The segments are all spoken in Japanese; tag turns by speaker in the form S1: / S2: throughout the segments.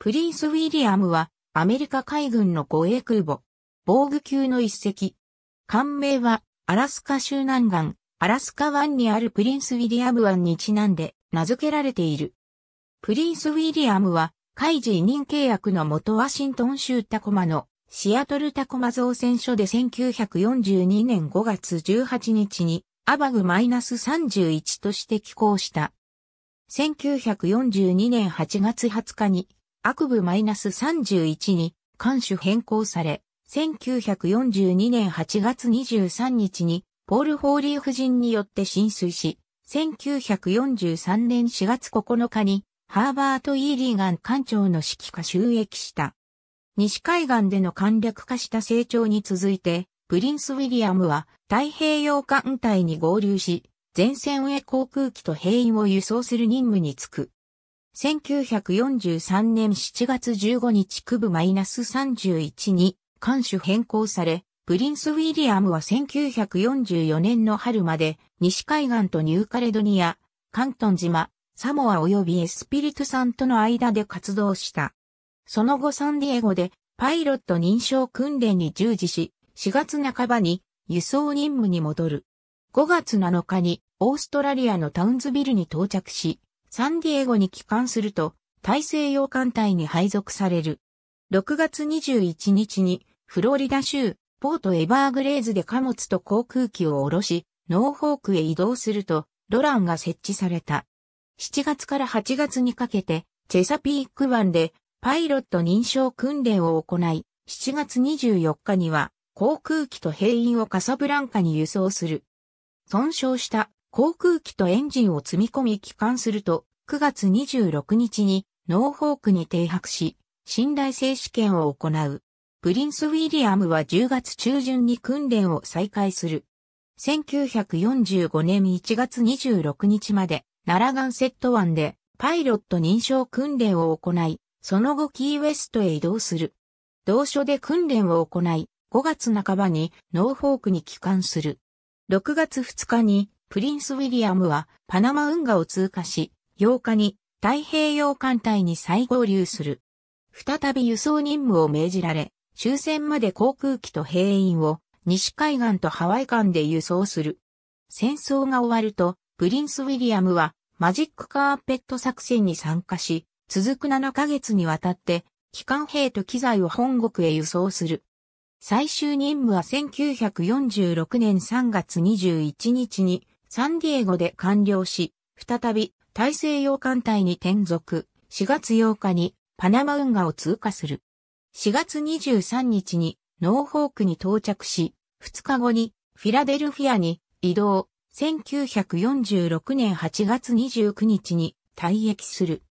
S1: プリンス・ウィリアムはアメリカ海軍の護衛空母、防具級の一隻。艦名はアラスカ州南岸、アラスカ湾にあるプリンス・ウィリアム湾にちなんで名付けられている。プリンス・ウィリアムは海事委任契約の元ワシントン州タコマのシアトルタコマ造船所で1942年5月18日にアバグマイナス -31 として寄港した。1942年8月20日に悪部 -31 に艦首変更され、1942年8月23日にポール・ホーリー夫人によって浸水し、1943年4月9日にハーバート・イーリーガン艦長の指揮下収益した。西海岸での簡略化した成長に続いて、プリンス・ウィリアムは太平洋艦隊に合流し、前線へ航空機と兵員を輸送する任務に就く。1943年7月15日区部マイナス -31 に艦首変更され、プリンス・ウィリアムは1944年の春まで西海岸とニューカレドニア、関東島、サモア及びエスピリトさんとの間で活動した。その後サンディエゴでパイロット認証訓練に従事し、4月半ばに輸送任務に戻る。5月7日にオーストラリアのタウンズビルに到着し、サンディエゴに帰還すると、大西洋艦隊に配属される。6月21日に、フロリダ州、ポートエバーグレーズで貨物と航空機を下ろし、ノーホークへ移動すると、ロランが設置された。7月から8月にかけて、チェサピーク湾で、パイロット認証訓練を行い、7月24日には、航空機と兵員をカサブランカに輸送する。損傷した航空機とエンジンを積み込み帰還すると、9月26日にノーフォークに停泊し、信頼性試験を行う。プリンス・ウィリアムは10月中旬に訓練を再開する。1945年1月26日まで、ナラガンセット湾でパイロット認証訓練を行い、その後キーウェストへ移動する。同所で訓練を行い、5月半ばにノーフォークに帰還する。6月2日にプリンス・ウィリアムはパナマ運河を通過し、8日に太平洋艦隊に再合流する。再び輸送任務を命じられ、終戦まで航空機と兵員を西海岸とハワイ間で輸送する。戦争が終わると、プリンス・ウィリアムはマジックカーペット作戦に参加し、続く7ヶ月にわたって、機関兵と機材を本国へ輸送する。最終任務は1946年3月21日にサンディエゴで完了し、再び大西洋艦隊に転属、4月8日にパナマ運河を通過する。4月23日にノーホークに到着し、2日後にフィラデルフィアに移動、1946年8月29日に退役する。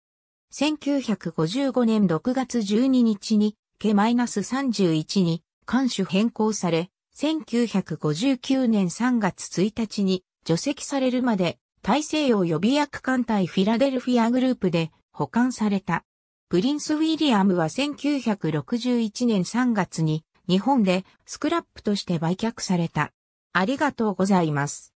S1: 1955年6月12日に、ケマイナス3 1に、艦首変更され、1959年3月1日に、除籍されるまで大西洋予備役艦隊フィラデルフィアグループで保管された。プリンス・ウィリアムは1961年3月に日本でスクラップとして売却された。ありがとうございます。